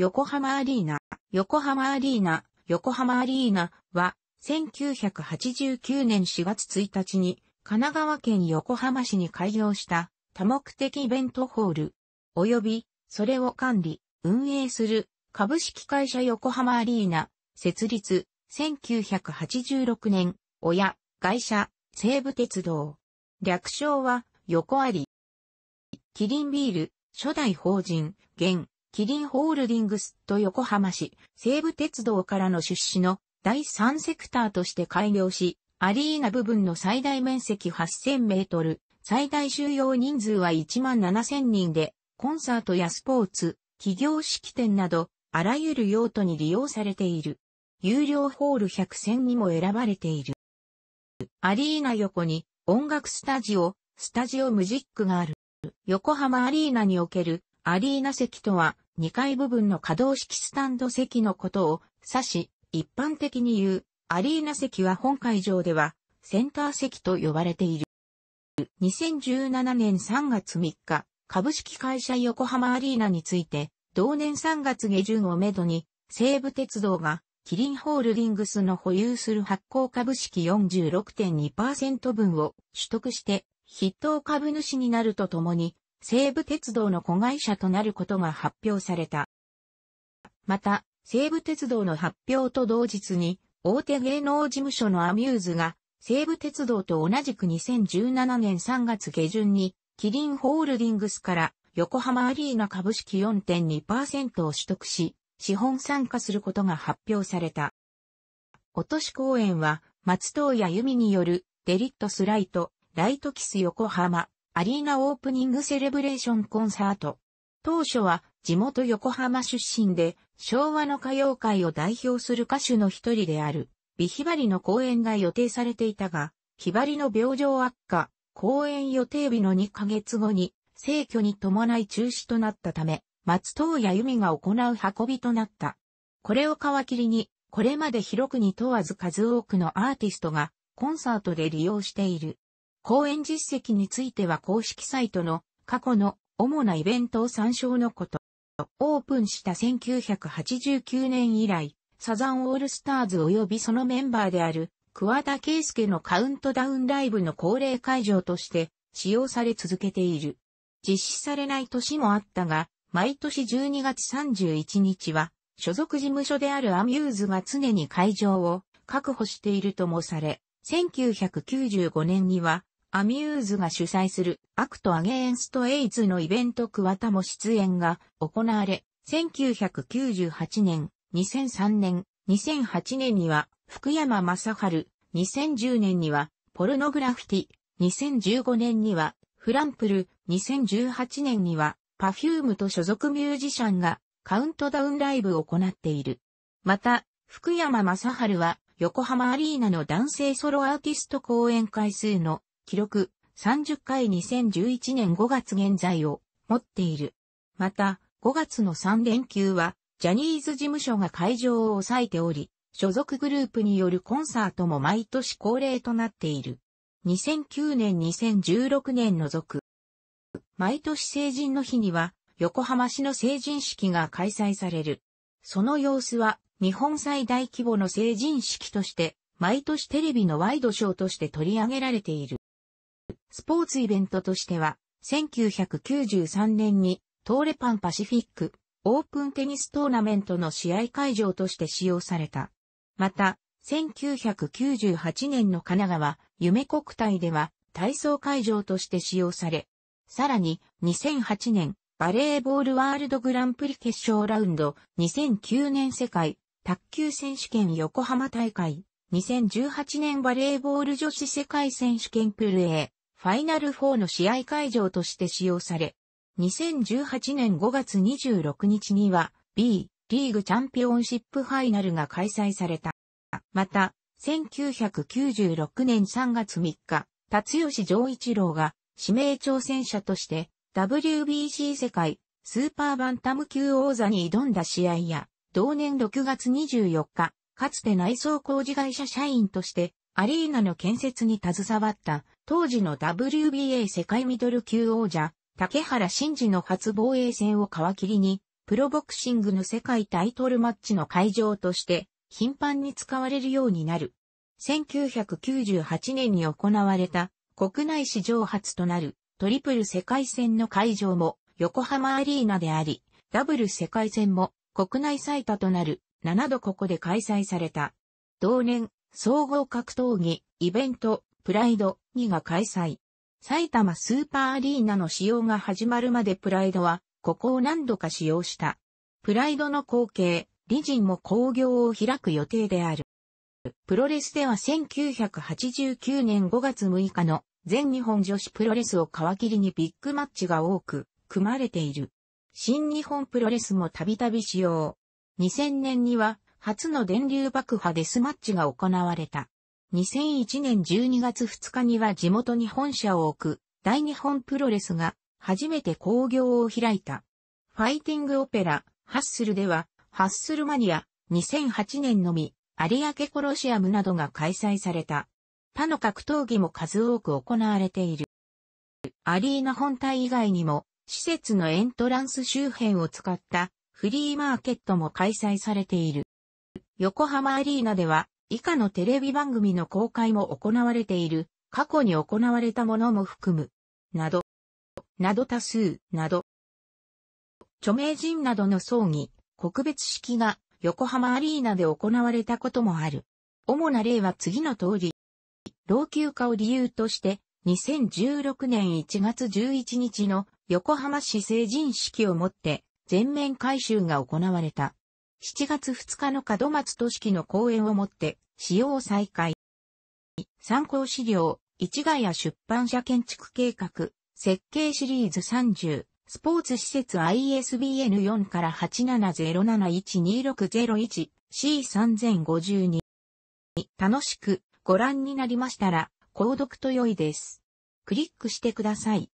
横浜アリーナ、横浜アリーナ、横浜アリーナは、1989年4月1日に、神奈川県横浜市に開業した多目的イベントホール、及び、それを管理、運営する株式会社横浜アリーナ、設立、1986年、親、会社、西武鉄道。略称は、横あり。キリンビール、初代法人、現、キリンホールディングスと横浜市、西武鉄道からの出資の第3セクターとして開業し、アリーナ部分の最大面積8000メートル、最大収容人数は1万7000人で、コンサートやスポーツ、企業式典など、あらゆる用途に利用されている。有料ホール100選にも選ばれている。アリーナ横に音楽スタジオ、スタジオムジックがある。横浜アリーナにおけるアリーナ席とは2階部分の可動式スタンド席のことを指し、一般的に言う、アリーナ席は本会場では、センター席と呼ばれている。2017年3月3日、株式会社横浜アリーナについて、同年3月下旬をめどに、西武鉄道が、キリンホールディングスの保有する発行株式46.2%分を取得して、筆頭株主になるとともに、西武鉄道の子会社となることが発表された。また、西武鉄道の発表と同日に、大手芸能事務所のアミューズが、西武鉄道と同じく2017年3月下旬に、キリンホールディングスから横浜アリーナ株式4.2%を取得し、資本参加することが発表された。今とし公演は、松任谷由によるデリットスライト、ライトキス横浜、アリーナオープニングセレブレーションコンサート。当初は地元横浜出身で昭和の歌謡界を代表する歌手の一人であるビヒバリの公演が予定されていたが、ヒバリの病状悪化、公演予定日の2ヶ月後に、逝去に伴い中止となったため、松任谷由実が行う運びとなった。これを皮切りに、これまで広くに問わず数多くのアーティストがコンサートで利用している。公演実績については公式サイトの過去の主なイベントを参照のこと。オープンした1989年以来、サザンオールスターズ及びそのメンバーである桑田圭介のカウントダウンライブの恒例会場として使用され続けている。実施されない年もあったが、毎年12月31日は、所属事務所であるアミューズが常に会場を確保しているともされ、1995年にはアミューズが主催するアクトアゲエンストエイズのイベントクワタも出演が行われ、1998年、2003年、2008年には福山雅治、2010年にはポルノグラフィティ、2015年にはフランプル、2018年にはパフュームと所属ミュージシャンがカウントダウンライブを行っている。また、福山雅治は横浜アリーナの男性ソロアーティスト公演回数の記録30回2011年5月現在を持っている。また、5月の3連休は、ジャニーズ事務所が会場を抑えており、所属グループによるコンサートも毎年恒例となっている。2009年2016年除く。毎年成人の日には、横浜市の成人式が開催される。その様子は、日本最大規模の成人式として、毎年テレビのワイドショーとして取り上げられている。スポーツイベントとしては、1993年にトーレパンパシフィックオープンテニストーナメントの試合会場として使用された。また、1998年の神奈川夢国体では体操会場として使用され、さらに2008年バレーボールワールドグランプリ決勝ラウンド2009年世界卓球選手権横浜大会2018年バレーボール女子世界選手権プルエファイナル4の試合会場として使用され、2018年5月26日には B リーグチャンピオンシップファイナルが開催された。また、1996年3月3日、辰吉上一郎が指名挑戦者として WBC 世界スーパーバンタム級王座に挑んだ試合や、同年6月24日、かつて内装工事会社社員としてアリーナの建設に携わった当時の WBA 世界ミドル級王者、竹原慎二の初防衛戦を皮切りに、プロボクシングの世界タイトルマッチの会場として頻繁に使われるようになる。1998年に行われた国内史上初となるトリプル世界戦の会場も横浜アリーナであり、ダブル世界戦も国内最多となる7度ここで開催された。同年、総合格闘技、イベント、プライド2が開催。埼玉スーパーアリーナの使用が始まるまでプライドは、ここを何度か使用した。プライドの後継、リジンも興行を開く予定である。プロレスでは1989年5月6日の全日本女子プロレスを皮切りにビッグマッチが多く組まれている。新日本プロレスもたびたび使用。2000年には初の電流爆破デスマッチが行われた。2001年12月2日には地元に本社を置く大日本プロレスが初めて興行を開いた。ファイティングオペラ、ハッスルでは、ハッスルマニア、2008年のみ、有明コロシアムなどが開催された。他の格闘技も数多く行われている。アリーナ本体以外にも、施設のエントランス周辺を使ったフリーマーケットも開催されている。横浜アリーナでは以下のテレビ番組の公開も行われている、過去に行われたものも含む、など、など多数、など、著名人などの葬儀、告別式が横浜アリーナで行われたこともある。主な例は次の通り、老朽化を理由として、2016年1月11日の横浜市成人式をもって全面改修が行われた。7月2日の門松市樹の講演をもって、使用再開。参考資料、市ヶ谷出版社建築計画、設計シリーズ30、スポーツ施設 ISBN 4から 8707126001C3052。楽しくご覧になりましたら、購読と良いです。クリックしてください。